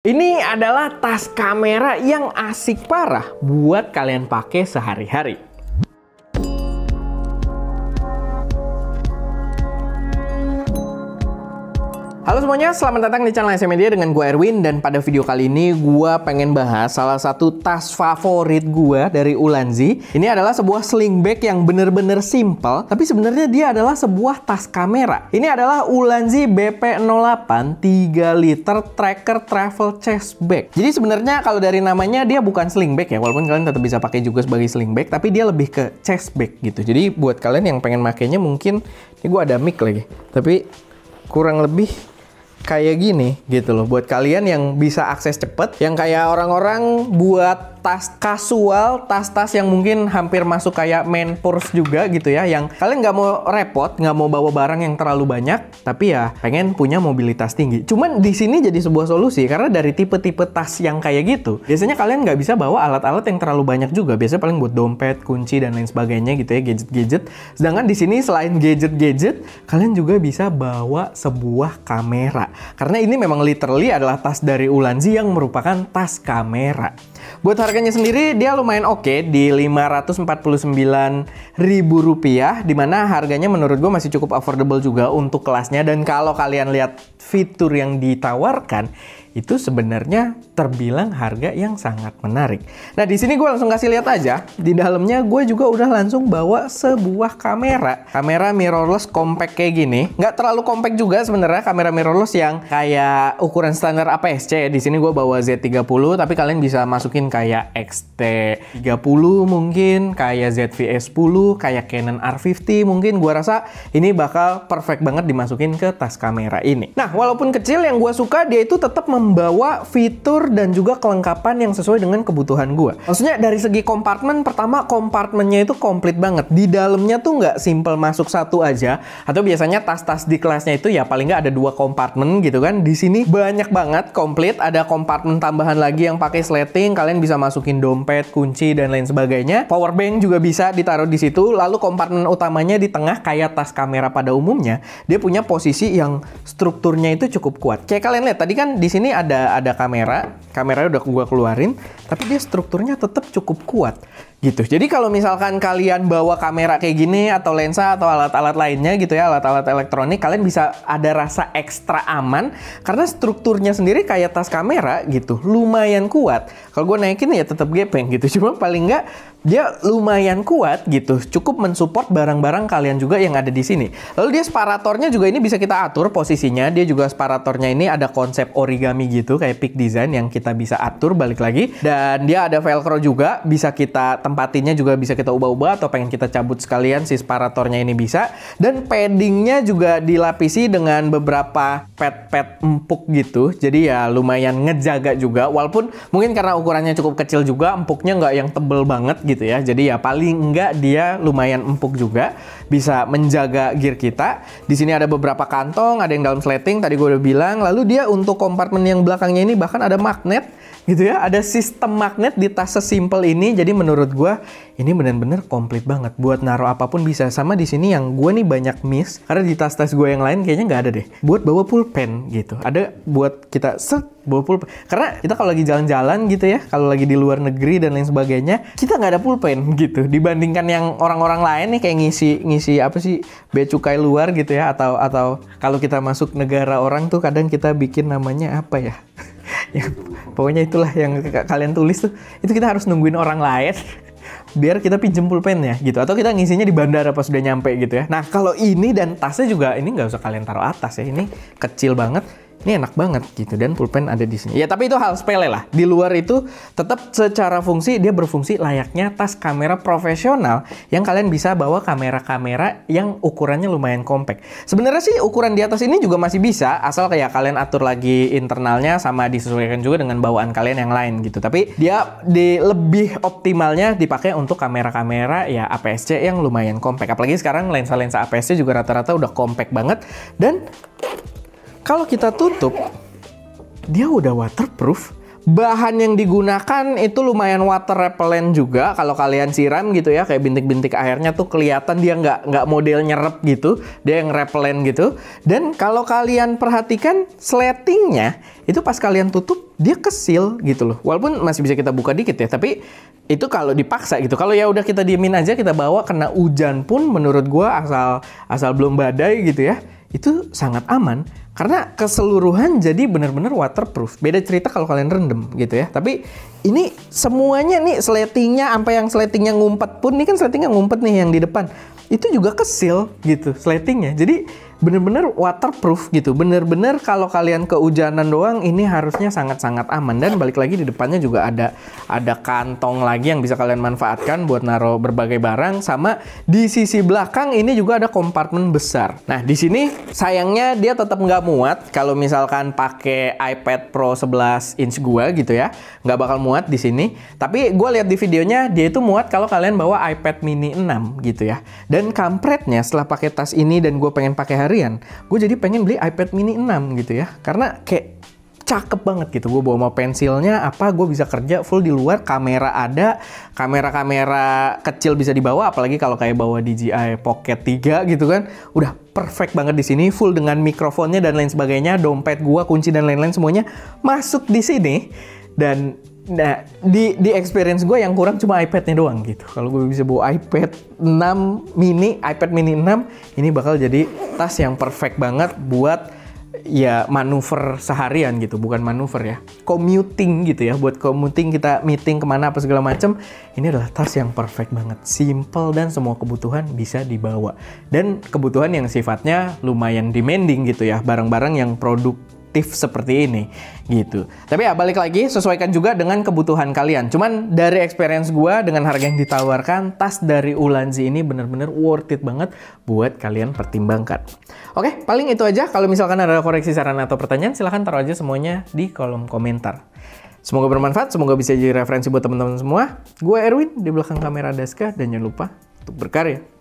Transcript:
Ini adalah tas kamera yang asik parah buat kalian pakai sehari-hari. Halo semuanya, selamat datang di channel SM Media dengan gue Erwin dan pada video kali ini gue pengen bahas salah satu tas favorit gue dari Ulanzi. Ini adalah sebuah sling bag yang bener-bener simple, tapi sebenarnya dia adalah sebuah tas kamera. Ini adalah Ulanzi BP08 3 liter tracker travel chest bag. Jadi sebenarnya kalau dari namanya dia bukan sling bag ya, walaupun kalian tetap bisa pakai juga sebagai sling bag, tapi dia lebih ke chest bag gitu. Jadi buat kalian yang pengen makainya mungkin ini gue ada mic lagi, tapi kurang lebih kayak gini gitu loh buat kalian yang bisa akses cepet yang kayak orang-orang buat tas kasual, tas-tas yang mungkin hampir masuk kayak main purse juga gitu ya, yang kalian nggak mau repot, nggak mau bawa barang yang terlalu banyak, tapi ya pengen punya mobilitas tinggi. Cuman di sini jadi sebuah solusi karena dari tipe-tipe tas yang kayak gitu, biasanya kalian nggak bisa bawa alat-alat yang terlalu banyak juga. Biasanya paling buat dompet, kunci dan lain sebagainya gitu ya, gadget-gadget. Sedangkan di sini selain gadget-gadget, kalian juga bisa bawa sebuah kamera. Karena ini memang literally adalah tas dari Ulanzi yang merupakan tas kamera. Buat harganya sendiri dia lumayan oke okay, di Rp549.000 dimana harganya menurut gue masih cukup affordable juga untuk kelasnya dan kalau kalian lihat fitur yang ditawarkan itu sebenarnya terbilang harga yang sangat menarik. Nah, di sini gue langsung kasih lihat aja. Di dalamnya gue juga udah langsung bawa sebuah kamera. Kamera mirrorless compact kayak gini. Nggak terlalu compact juga sebenarnya kamera mirrorless yang kayak ukuran standar APS-C ya. Di sini gue bawa Z30, tapi kalian bisa masukin kayak XT30 mungkin, kayak ZVS 10 kayak Canon R50 mungkin. Gue rasa ini bakal perfect banget dimasukin ke tas kamera ini. Nah, walaupun kecil yang gue suka dia itu tetap membawa fitur dan juga kelengkapan yang sesuai dengan kebutuhan gue. Maksudnya dari segi kompartemen, pertama kompartmennya itu komplit banget. Di dalamnya tuh nggak simple masuk satu aja, atau biasanya tas-tas di kelasnya itu ya paling nggak ada dua kompartemen gitu kan. Di sini banyak banget, komplit. Ada kompartemen tambahan lagi yang pakai sleting, kalian bisa masukin dompet, kunci, dan lain sebagainya. Power bank juga bisa ditaruh di situ. Lalu kompartemen utamanya di tengah kayak tas kamera pada umumnya, dia punya posisi yang strukturnya itu cukup kuat. Kayak kalian lihat tadi kan di sini ini ada ada kamera, kameranya udah gua keluarin, tapi dia strukturnya tetap cukup kuat gitu. Jadi kalau misalkan kalian bawa kamera kayak gini atau lensa atau alat-alat lainnya gitu ya, alat-alat elektronik, kalian bisa ada rasa ekstra aman karena strukturnya sendiri kayak tas kamera gitu, lumayan kuat. Kalau gue naikin ya tetap gepeng gitu, cuma paling nggak dia lumayan kuat gitu, cukup mensupport barang-barang kalian juga yang ada di sini. Lalu dia separatornya juga ini bisa kita atur posisinya, dia juga separatornya ini ada konsep origami gitu, kayak peak design yang kita bisa atur balik lagi. Dan dia ada velcro juga, bisa kita tempatinnya juga bisa kita ubah-ubah atau pengen kita cabut sekalian si separatornya ini bisa. Dan paddingnya juga dilapisi dengan beberapa pet-pet empuk gitu. Jadi ya lumayan ngejaga juga. Walaupun mungkin karena ukurannya cukup kecil juga, empuknya nggak yang tebel banget gitu ya. Jadi ya paling nggak dia lumayan empuk juga. Bisa menjaga gear kita. Di sini ada beberapa kantong, ada yang dalam sleting tadi gue udah bilang. Lalu dia untuk kompartemen yang belakangnya ini bahkan ada magnet gitu ya. Ada sistem magnet di tas sesimpel ini. Jadi menurut gue ini bener-bener komplit banget buat naruh apapun bisa sama di sini yang gue nih banyak miss karena di tas-tas gue yang lain kayaknya nggak ada deh buat bawa pulpen gitu ada buat kita set bawa pulpen karena kita kalau lagi jalan-jalan gitu ya kalau lagi di luar negeri dan lain sebagainya kita nggak ada pulpen gitu dibandingkan yang orang-orang lain nih kayak ngisi ngisi apa sih bea cukai luar gitu ya atau atau kalau kita masuk negara orang tuh kadang kita bikin namanya apa ya ya pokoknya itulah yang kalian tulis tuh itu kita harus nungguin orang lain biar kita pinjem pulpen ya gitu atau kita ngisinya di bandara pas sudah nyampe gitu ya nah kalau ini dan tasnya juga ini nggak usah kalian taruh atas ya ini kecil banget ini enak banget gitu dan pulpen ada di sini. Ya tapi itu hal sepele lah. Di luar itu tetap secara fungsi dia berfungsi layaknya tas kamera profesional yang kalian bisa bawa kamera-kamera yang ukurannya lumayan compact. Sebenarnya sih ukuran di atas ini juga masih bisa asal kayak kalian atur lagi internalnya sama disesuaikan juga dengan bawaan kalian yang lain gitu. Tapi dia di lebih optimalnya dipakai untuk kamera-kamera ya APS-C yang lumayan compact. Apalagi sekarang lensa-lensa APS-C juga rata-rata udah compact banget dan kalau kita tutup, dia udah waterproof. Bahan yang digunakan itu lumayan water repellent juga. Kalau kalian siram gitu ya, kayak bintik-bintik airnya tuh kelihatan dia nggak nggak model nyerep gitu, dia yang repellent gitu. Dan kalau kalian perhatikan sletingnya, itu pas kalian tutup dia kecil gitu loh. Walaupun masih bisa kita buka dikit ya, tapi itu kalau dipaksa gitu. Kalau ya udah kita diemin aja, kita bawa kena hujan pun menurut gua asal asal belum badai gitu ya itu sangat aman karena keseluruhan jadi benar-benar waterproof. Beda cerita kalau kalian rendem gitu ya. Tapi ini semuanya nih sletingnya sampai yang sletingnya ngumpet pun ini kan sletingnya ngumpet nih yang di depan. Itu juga kesil gitu sletingnya. Jadi bener-bener waterproof gitu bener-bener kalau kalian keujanan doang ini harusnya sangat-sangat aman dan balik lagi di depannya juga ada ada kantong lagi yang bisa kalian manfaatkan buat naruh berbagai barang sama di sisi belakang ini juga ada kompartemen besar nah di sini sayangnya dia tetap nggak muat kalau misalkan pakai iPad Pro 11 inch gua gitu ya nggak bakal muat di sini tapi gue lihat di videonya dia itu muat kalau kalian bawa iPad mini 6 gitu ya dan kampretnya setelah pakai tas ini dan gue pengen pakai seharian, gue jadi pengen beli iPad mini 6 gitu ya. Karena kayak cakep banget gitu. Gue bawa mau pensilnya, apa gue bisa kerja full di luar, kamera ada, kamera-kamera kecil bisa dibawa, apalagi kalau kayak bawa DJI Pocket 3 gitu kan. Udah perfect banget di sini, full dengan mikrofonnya dan lain sebagainya, dompet Gue, kunci dan lain-lain semuanya masuk di sini. Dan Nah, di di experience gue yang kurang cuma iPad-nya doang gitu. Kalau gue bisa bawa iPad 6 mini, iPad mini 6 ini bakal jadi tas yang perfect banget buat ya manuver seharian gitu, bukan manuver ya. Commuting gitu ya, buat commuting kita meeting kemana apa segala macem. Ini adalah tas yang perfect banget, simple dan semua kebutuhan bisa dibawa. Dan kebutuhan yang sifatnya lumayan demanding gitu ya, barang-barang yang produk efektif seperti ini gitu. Tapi ya balik lagi sesuaikan juga dengan kebutuhan kalian. Cuman dari experience gue dengan harga yang ditawarkan tas dari Ulanzi ini bener-bener worth it banget buat kalian pertimbangkan. Oke, paling itu aja. Kalau misalkan ada koreksi saran atau pertanyaan silahkan taruh aja semuanya di kolom komentar. Semoga bermanfaat, semoga bisa jadi referensi buat teman-teman semua. Gue Erwin, di belakang kamera Daska dan jangan lupa untuk berkarya.